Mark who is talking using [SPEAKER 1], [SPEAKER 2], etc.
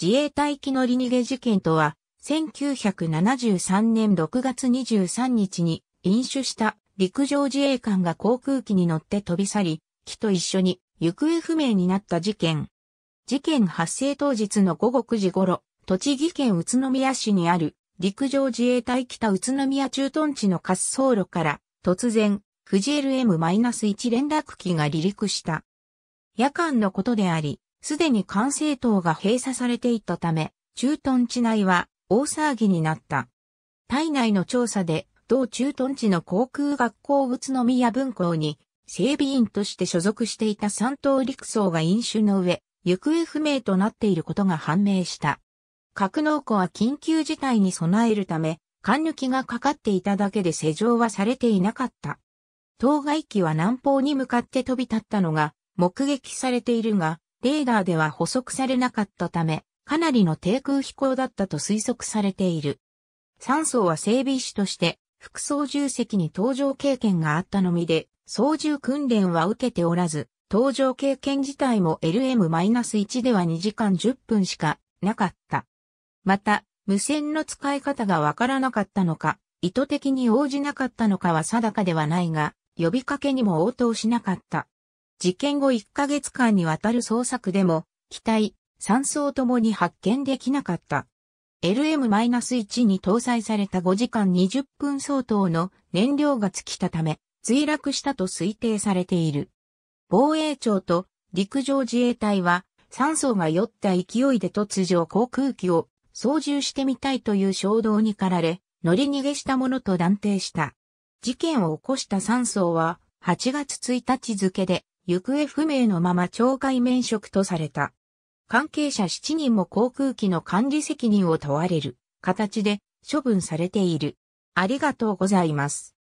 [SPEAKER 1] 自衛隊機乗り逃げ事件とは、1973年6月23日に飲酒した陸上自衛官が航空機に乗って飛び去り、機と一緒に行方不明になった事件。事件発生当日の午後9時頃、栃木県宇都宮市にある陸上自衛隊北宇都宮駐屯地の滑走路から突然、富士 LM-1 連絡機が離陸した。夜間のことであり、すでに管制塔が閉鎖されていたため、駐屯地内は大騒ぎになった。体内の調査で、同駐屯地の航空学校宇都宮分校に整備員として所属していた三等陸曹が飲酒の上、行方不明となっていることが判明した。格納庫は緊急事態に備えるため、管抜きがかかっていただけで施錠はされていなかった。当該機は南方に向かって飛び立ったのが目撃されているが、レーダーでは捕捉されなかったため、かなりの低空飛行だったと推測されている。3層は整備士として、副操縦席に搭乗経験があったのみで、操縦訓練は受けておらず、搭乗経験自体も LM-1 では2時間10分しかなかった。また、無線の使い方がわからなかったのか、意図的に応じなかったのかは定かではないが、呼びかけにも応答しなかった。事件後1ヶ月間にわたる捜索でも、機体、3層ともに発見できなかった。LM-1 に搭載された5時間20分相当の燃料が尽きたため、墜落したと推定されている。防衛庁と陸上自衛隊は、酸層が酔った勢いで突如航空機を操縦してみたいという衝動に駆られ、乗り逃げしたものと断定した。事件を起こした酸層は、8月1日付で行方不明のまま懲戒免職とされた。関係者7人も航空機の管理責任を問われる形で処分されている。ありがとうございます。